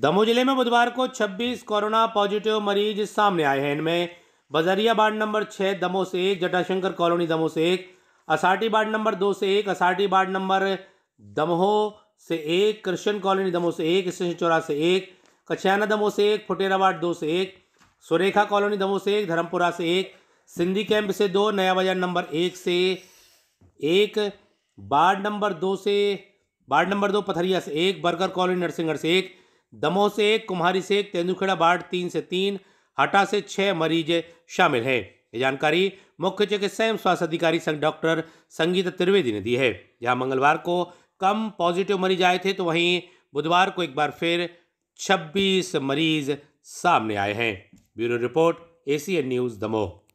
दमोह जिले में बुधवार को 26 कोरोना पॉजिटिव मरीज सामने आए हैं इनमें बजरिया वार्ड नंबर छः दमोह से एक जटाशंकर कॉलोनी दमोह से एक असाटी वार्ड नंबर दो से एक असाटी वार्ड नंबर दमोह से एक कृष्ण कॉलोनी दमोह से एक स्टेशन चौरा से एक कछियाना दमोह से एक फुटेरा वार्ड दो से एक सुरेखा कॉलोनी दमोह से एक धर्मपुरा से एक सिंधी कैंप से दो नया बाजार नंबर एक से एक वार्ड नंबर दो से वार्ड नंबर दो पथरिया से एक बर्गर कॉलोनी नरसिंहगढ़ से एक दमोह से एक कुम्हारी से एक तेंदुखेड़ा बाढ़ तीन से तीन हटा से छः मरीज शामिल हैं ये जानकारी मुख्य चिकित्सा एवं स्वास्थ्य अधिकारी संघ डॉक्टर संगीता त्रिवेदी ने दी है जहां मंगलवार को कम पॉजिटिव मरीज आए थे तो वहीं बुधवार को एक बार फिर 26 मरीज सामने आए हैं bureau report ACN news Damoh